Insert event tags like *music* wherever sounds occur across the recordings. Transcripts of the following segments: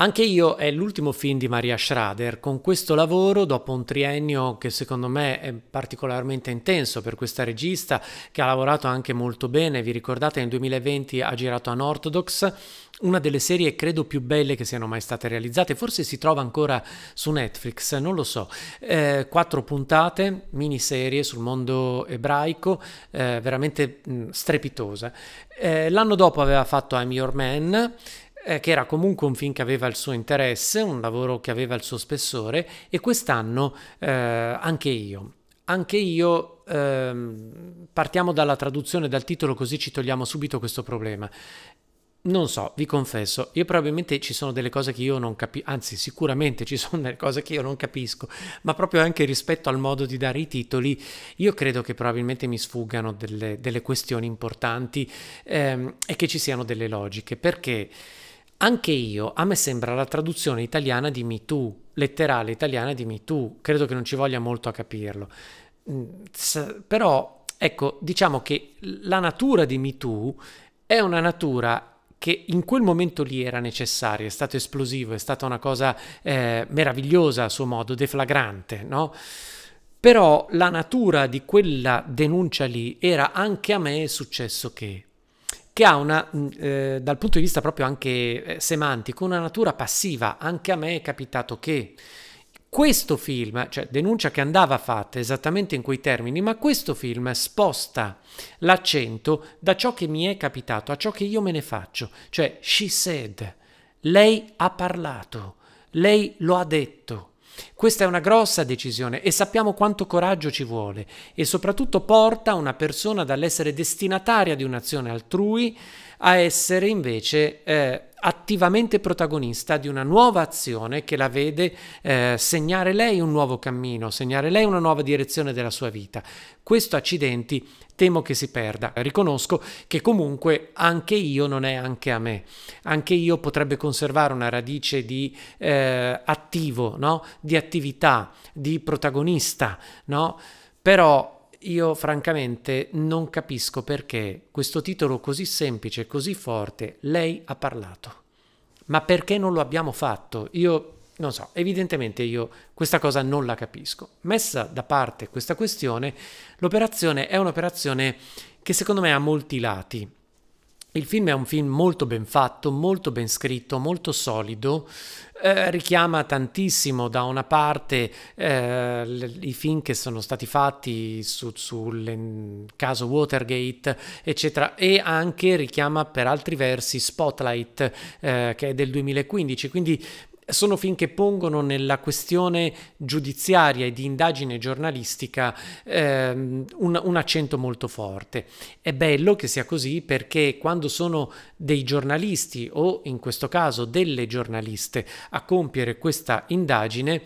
Anche io è l'ultimo film di Maria Schrader. Con questo lavoro, dopo un triennio che secondo me è particolarmente intenso per questa regista, che ha lavorato anche molto bene, vi ricordate nel 2020 ha girato An Orthodox, una delle serie credo più belle che siano mai state realizzate, forse si trova ancora su Netflix, non lo so. Eh, quattro puntate, miniserie sul mondo ebraico, eh, veramente mh, strepitosa. Eh, l'anno dopo aveva fatto I'm Your Man eh, che era comunque un film che aveva il suo interesse, un lavoro che aveva il suo spessore e quest'anno eh, anche io. Anche io ehm, partiamo dalla traduzione, dal titolo, così ci togliamo subito questo problema. Non so, vi confesso, io probabilmente ci sono delle cose che io non capisco, anzi sicuramente ci *laughs* sono delle cose che io non capisco, ma proprio anche rispetto al modo di dare i titoli, io credo che probabilmente mi sfuggano delle, delle questioni importanti ehm, e che ci siano delle logiche, perché... Anche io, a me sembra la traduzione italiana di Me Too, letterale italiana di Me Too, credo che non ci voglia molto a capirlo. Mm, però, ecco, diciamo che la natura di Me Too è una natura che in quel momento lì era necessaria, è stato esplosivo, è stata una cosa eh, meravigliosa a suo modo, deflagrante, no? Però la natura di quella denuncia lì era anche a me è successo che, che ha una, mm, eh, dal punto di vista proprio anche eh, semantico, una natura passiva. Anche a me è capitato che questo film, cioè denuncia che andava fatta esattamente in quei termini, ma questo film sposta l'accento da ciò che mi è capitato a ciò che io me ne faccio, cioè she said, lei ha parlato, lei lo ha detto. Questa è una grossa decisione e sappiamo quanto coraggio ci vuole e soprattutto porta una persona dall'essere destinataria di un'azione altrui a essere invece eh, attivamente protagonista di una nuova azione che la vede eh, segnare lei un nuovo cammino, segnare lei una nuova direzione della sua vita. Questo accidenti temo che si perda. Riconosco che comunque anche io non è anche a me. Anche io potrebbe conservare una radice di eh, attivo, no? di attività, di protagonista, no? però io francamente non capisco perché questo titolo così semplice, così forte, lei ha parlato. Ma perché non lo abbiamo fatto? Io non so, evidentemente io questa cosa non la capisco. Messa da parte questa questione, l'operazione è un'operazione che secondo me ha molti lati. Il film è un film molto ben fatto, molto ben scritto, molto solido, eh, richiama tantissimo da una parte eh, i film che sono stati fatti sul caso Watergate, eccetera, e anche richiama per altri versi Spotlight, eh, che è del 2015, quindi sono film che pongono nella questione giudiziaria e di indagine giornalistica ehm, un, un, accento molto forte. È bello che sia così perché quando sono dei giornalisti o in questo caso delle giornaliste a compiere questa indagine,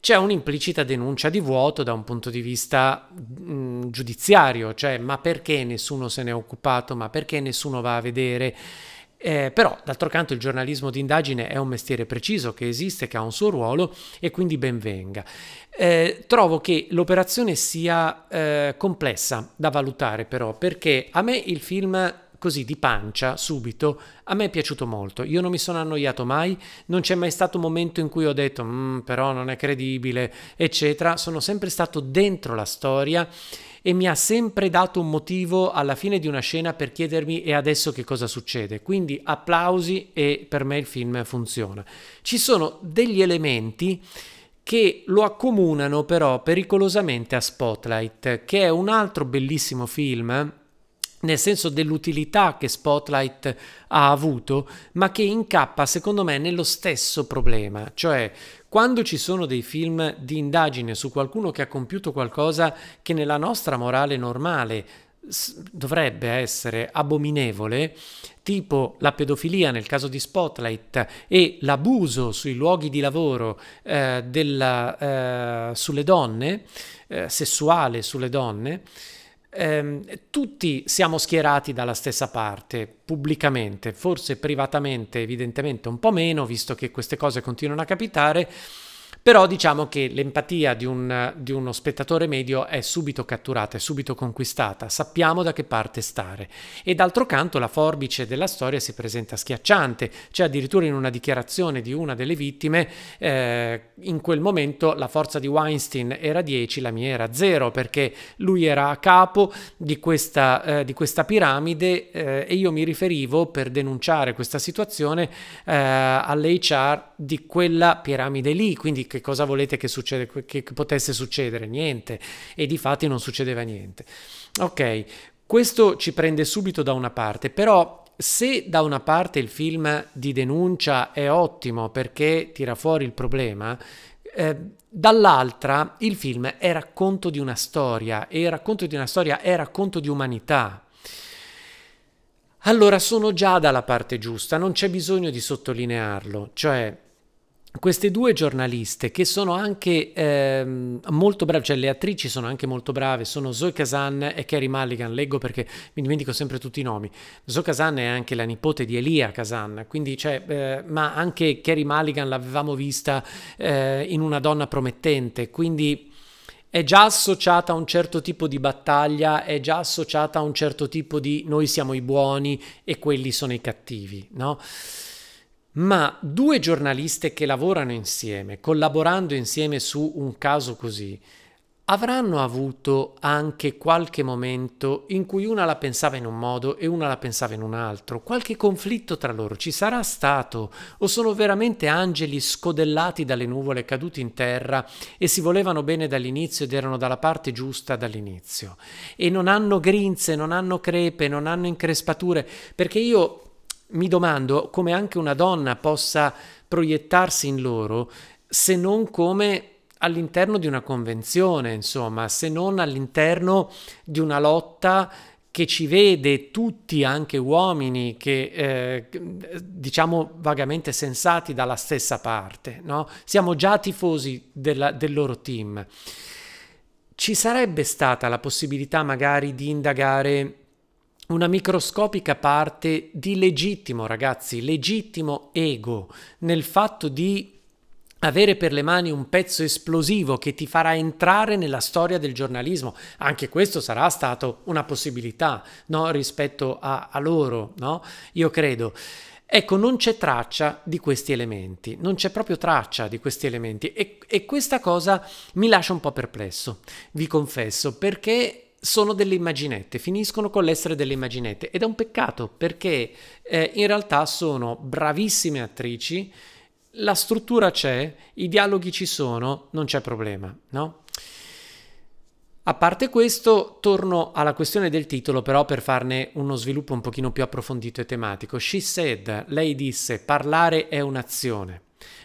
c'è un'implicita denuncia di vuoto da un punto di vista mh, mm, giudiziario, cioè ma perché nessuno se ne è occupato, ma perché nessuno va a vedere eh, però, d'altro canto, il giornalismo d'indagine è un mestiere preciso che esiste, che ha un suo ruolo e quindi benvenga. Eh, trovo che l'operazione sia eh, complessa da valutare, però, perché a me il film così di pancia, subito, a me è piaciuto molto. Io non mi sono annoiato mai, non c'è mai stato un momento in cui ho detto, mm, però non è credibile, eccetera. Sono sempre stato dentro la storia e mi ha sempre dato un motivo alla fine di una scena per chiedermi e adesso che cosa succede. Quindi applausi e per me il film funziona. Ci sono degli elementi che lo accomunano però pericolosamente a Spotlight, che è un altro bellissimo film nel senso dell'utilità che Spotlight ha avuto, ma che incappa secondo me nello stesso problema, cioè quando ci sono dei film di indagine su qualcuno che ha compiuto qualcosa che nella nostra morale normale dovrebbe essere abominevole, tipo la pedofilia nel caso di Spotlight e l'abuso sui luoghi di lavoro eh, della, eh, sulle donne, eh, sessuale sulle donne, ehm, tutti siamo schierati dalla stessa parte, pubblicamente, forse privatamente evidentemente un po' meno, visto che queste cose continuano a capitare, però diciamo che l'empatia di, un, di uno spettatore medio è subito catturata, è subito conquistata, sappiamo da che parte stare. E d'altro canto la forbice della storia si presenta schiacciante, cioè addirittura in una dichiarazione di una delle vittime, eh, in quel momento la forza di Weinstein era 10, la mia era 0, perché lui era a capo di questa, eh, di questa piramide eh, e io mi riferivo per denunciare questa situazione eh, all'HR di quella piramide lì, quindi che che cosa volete che, succede, che potesse succedere? Niente. E di fatti non succedeva niente. Ok, questo ci prende subito da una parte, però se da una parte il film di denuncia è ottimo perché tira fuori il problema, eh, dall'altra il film è racconto di una storia e il racconto di una storia è racconto di umanità. Allora sono già dalla parte giusta, non c'è bisogno di sottolinearlo, cioè queste due giornaliste che sono anche ehm, molto brave, cioè le attrici sono anche molto brave, sono Zoe Kazan e Carrie Mulligan, leggo perché mi dimentico sempre tutti i nomi. Zoe Kazan è anche la nipote di Elia Kazan, quindi cioè, eh, ma anche Carrie Mulligan l'avevamo vista eh, in una donna promettente, quindi è già associata a un certo tipo di battaglia, è già associata a un certo tipo di noi siamo i buoni e quelli sono i cattivi, no? ma due giornaliste che lavorano insieme, collaborando insieme su un caso così, avranno avuto anche qualche momento in cui una la pensava in un modo e una la pensava in un altro, qualche conflitto tra loro ci sarà stato o sono veramente angeli scodellati dalle nuvole caduti in terra e si volevano bene dall'inizio ed erano dalla parte giusta dall'inizio e non hanno grinze, non hanno crepe, non hanno increspature, perché io mi domando come anche una donna possa proiettarsi in loro se non come all'interno di una convenzione, insomma, se non all'interno di una lotta che ci vede tutti, anche uomini, che eh, diciamo vagamente sensati dalla stessa parte, no? Siamo già tifosi della, del loro team. Ci sarebbe stata la possibilità magari di indagare una microscopica parte di legittimo, ragazzi, legittimo ego nel fatto di avere per le mani un pezzo esplosivo che ti farà entrare nella storia del giornalismo. Anche questo sarà stato una possibilità no? rispetto a, a loro, no? io credo. Ecco, non c'è traccia di questi elementi, non c'è proprio traccia di questi elementi e, e questa cosa mi lascia un po' perplesso, vi confesso, perché sono delle immaginette, finiscono con l'essere delle immaginette ed è un peccato perché eh, in realtà sono bravissime attrici, la struttura c'è, i dialoghi ci sono, non c'è problema, no? A parte questo, torno alla questione del titolo, però per farne uno sviluppo un pochino più approfondito e tematico. She said, lei disse, parlare è un'azione.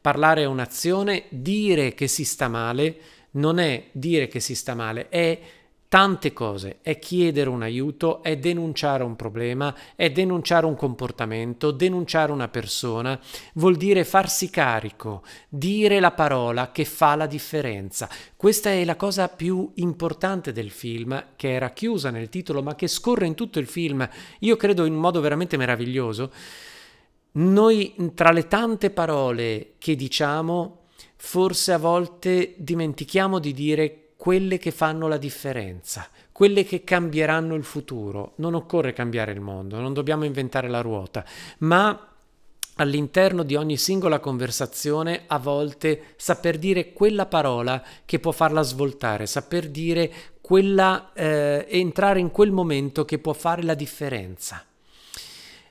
Parlare è un'azione, dire che si sta male non è dire che si sta male, è tante cose. È chiedere un aiuto, è denunciare un problema, è denunciare un comportamento, denunciare una persona, vuol dire farsi carico, dire la parola che fa la differenza. Questa è la cosa più importante del film, che era chiusa nel titolo, ma che scorre in tutto il film, io credo in modo veramente meraviglioso. Noi tra le tante parole che diciamo, forse a volte dimentichiamo di dire che quelle che fanno la differenza, quelle che cambieranno il futuro. Non occorre cambiare il mondo, non dobbiamo inventare la ruota, ma all'interno di ogni singola conversazione a volte saper dire quella parola che può farla svoltare, saper dire quella, eh, entrare in quel momento che può fare la differenza.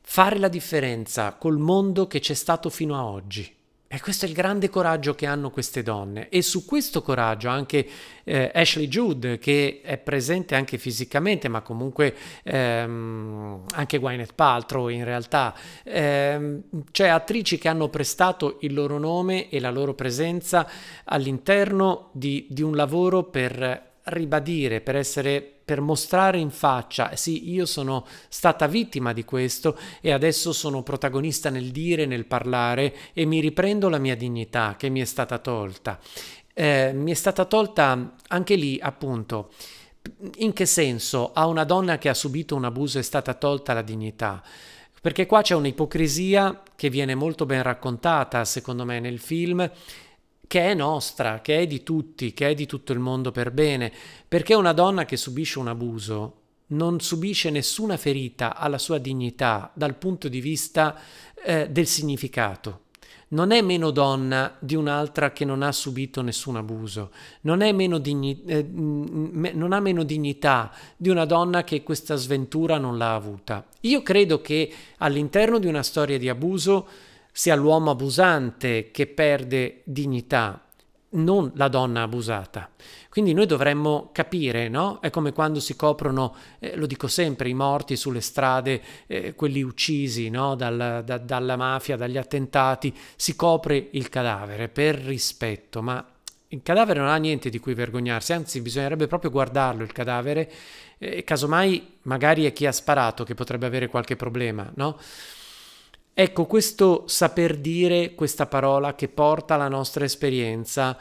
Fare la differenza col mondo che c'è stato fino a oggi. E questo è il grande coraggio che hanno queste donne e su questo coraggio anche eh, Ashley Jude che è presente anche fisicamente ma comunque ehm, anche Gwyneth Paltrow in realtà, ehm, cioè attrici che hanno prestato il loro nome e la loro presenza all'interno di, di un lavoro per ribadire, per essere per mostrare in faccia, sì, io sono stata vittima di questo e adesso sono protagonista nel dire, nel parlare e mi riprendo la mia dignità che mi è stata tolta. Eh, mi è stata tolta anche lì, appunto, in che senso a una donna che ha subito un abuso è stata tolta la dignità? Perché qua c'è un'ipocrisia che viene molto ben raccontata, secondo me, nel film che è nostra, che è di tutti, che è di tutto il mondo per bene, perché una donna che subisce un abuso non subisce nessuna ferita alla sua dignità dal punto di vista eh, del significato. Non è meno donna di un'altra che non ha subito nessun abuso, non, digni- eh, m- non ha meno dignità di una donna che questa sventura non l'ha avuta. Io credo che all'interno di una storia di abuso sia l'uomo abusante che perde dignità, non la donna abusata. Quindi noi dovremmo capire, no? È come quando si coprono, eh, lo dico sempre, i morti sulle strade, eh, quelli uccisi no? Dal, da, dalla mafia, dagli attentati, si copre il cadavere per rispetto, ma il cadavere non ha niente di cui vergognarsi, anzi bisognerebbe proprio guardarlo il cadavere, eh, casomai magari è chi ha sparato che potrebbe avere qualche problema, no? Ecco, questo saper dire questa parola che porta alla nostra esperienza,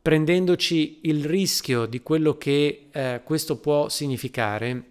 prendendoci il rischio di quello che eh, questo può significare,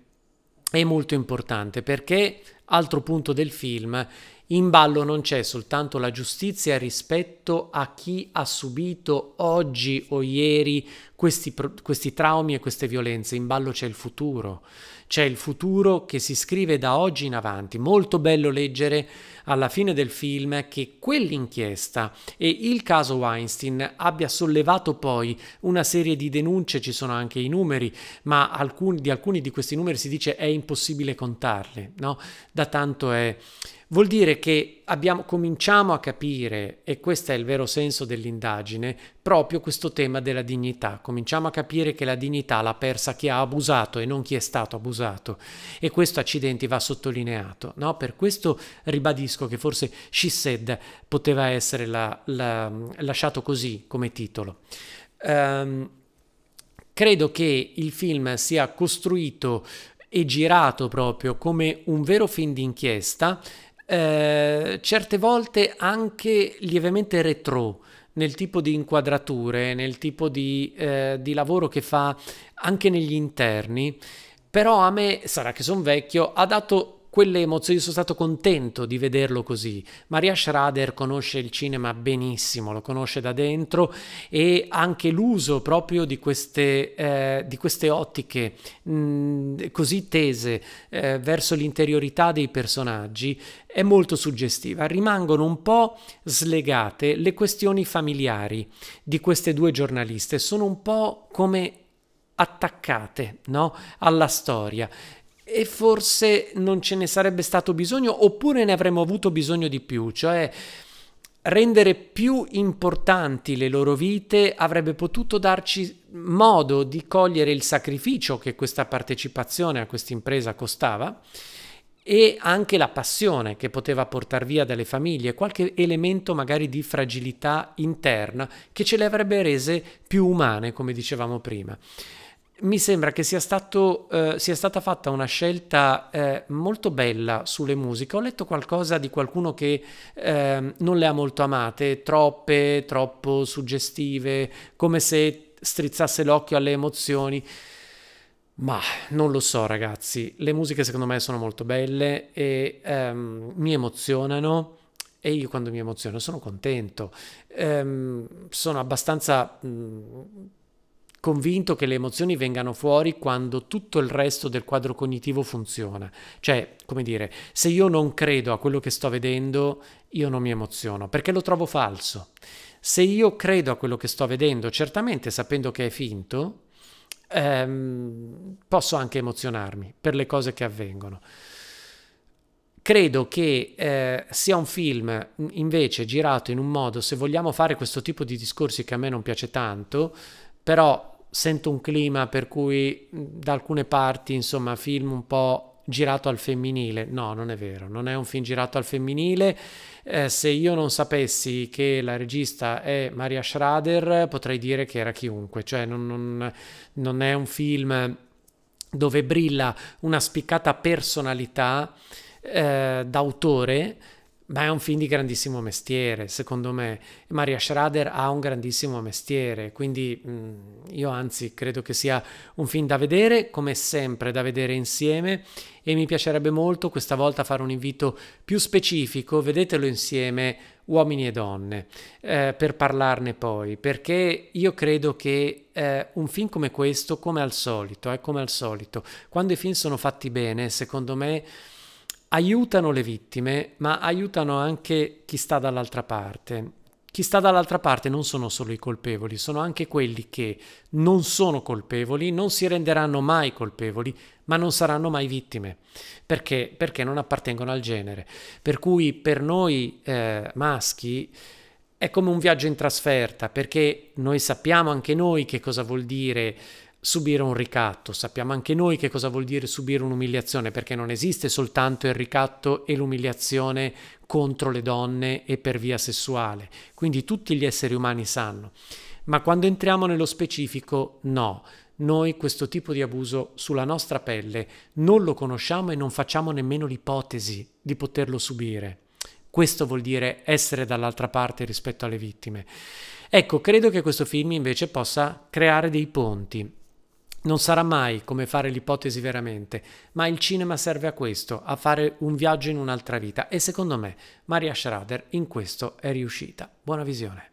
è molto importante perché, altro punto del film, in ballo non c'è soltanto la giustizia rispetto a chi ha subito oggi o ieri questi, questi, traumi e queste violenze, in ballo c'è il futuro, c'è il futuro che si scrive da oggi in avanti. Molto bello leggere alla fine del film che quell'inchiesta e il caso Weinstein abbia sollevato poi una serie di denunce, ci sono anche i numeri, ma alcun, di alcuni di questi numeri si dice è impossibile contarli, no? da tanto è Vuol dire che abbiamo, cominciamo a capire, e questo è il vero senso dell'indagine, proprio questo tema della dignità. Cominciamo a capire che la dignità l'ha persa chi ha abusato e non chi è stato abusato. E questo accidenti va sottolineato. No? Per questo ribadisco che forse She Said poteva essere la, la, lasciato così come titolo. Um, credo che il film sia costruito e girato proprio come un vero film d'inchiesta eh, certe volte anche lievemente retro nel tipo di inquadrature, nel tipo di, eh, di lavoro che fa anche negli interni, però a me, sarà che sono vecchio, ha dato quelle emozioni, sono stato contento di vederlo così. Maria Schrader conosce il cinema benissimo, lo conosce da dentro e anche l'uso proprio di queste, eh, di queste ottiche mh, mm, così tese eh, verso l'interiorità dei personaggi è molto suggestiva. Rimangono un po' slegate le questioni familiari di queste due giornaliste, sono un po' come attaccate no? alla storia e forse non ce ne sarebbe stato bisogno oppure ne avremmo avuto bisogno di più, cioè rendere più importanti le loro vite avrebbe potuto darci modo di cogliere il sacrificio che questa partecipazione a questa impresa costava e anche la passione che poteva portare via dalle famiglie, qualche elemento magari di fragilità interna che ce le avrebbe rese più umane, come dicevamo prima mi sembra che sia, stato, eh, sia stata fatta una scelta eh, molto bella sulle musiche. Ho letto qualcosa di qualcuno che eh, non le ha molto amate, troppe, troppo suggestive, come se strizzasse l'occhio alle emozioni. Ma non lo so, ragazzi. Le musiche secondo me sono molto belle e ehm, mi emozionano e io quando mi emoziono sono contento. Ehm, sono abbastanza mh, mm, convinto che le emozioni vengano fuori quando tutto il resto del quadro cognitivo funziona. Cioè, come dire, se io non credo a quello che sto vedendo, io non mi emoziono perché lo trovo falso. Se io credo a quello che sto vedendo, certamente sapendo che è finto, ehm, posso anche emozionarmi per le cose che avvengono. Credo che eh, sia un film invece girato in un modo, se vogliamo fare questo tipo di discorsi che a me non piace tanto, però sento un clima per cui da alcune parti, insomma, film un po' girato al femminile. No, non è vero, non è un film girato al femminile. Eh, se io non sapessi che la regista è Maria Schrader, potrei dire che era chiunque, cioè non, non, non è un film dove brilla una spiccata personalità eh, d'autore ma è un film di grandissimo mestiere, secondo me. Maria Schrader ha un grandissimo mestiere, quindi mh, mm, io anzi credo che sia un film da vedere, come sempre da vedere insieme e mi piacerebbe molto questa volta fare un invito più specifico, vedetelo insieme uomini e donne, eh, per parlarne poi, perché io credo che eh, un film come questo, come al solito, eh, come al solito, quando i film sono fatti bene, secondo me aiutano le vittime, ma aiutano anche chi sta dall'altra parte. Chi sta dall'altra parte non sono solo i colpevoli, sono anche quelli che non sono colpevoli, non si renderanno mai colpevoli, ma non saranno mai vittime, perché, perché non appartengono al genere. Per cui per noi eh, maschi è come un viaggio in trasferta, perché noi sappiamo anche noi che cosa vuol dire subire un ricatto, sappiamo anche noi che cosa vuol dire subire un'umiliazione, perché non esiste soltanto il ricatto e l'umiliazione contro le donne e per via sessuale, quindi tutti gli esseri umani sanno. Ma quando entriamo nello specifico, no, noi questo tipo di abuso sulla nostra pelle non lo conosciamo e non facciamo nemmeno l'ipotesi di poterlo subire. Questo vuol dire essere dall'altra parte rispetto alle vittime. Ecco, credo che questo film invece possa creare dei ponti non sarà mai come fare l'ipotesi veramente, ma il cinema serve a questo, a fare un viaggio in un'altra vita e secondo me Maria Schrader in questo è riuscita. Buona visione.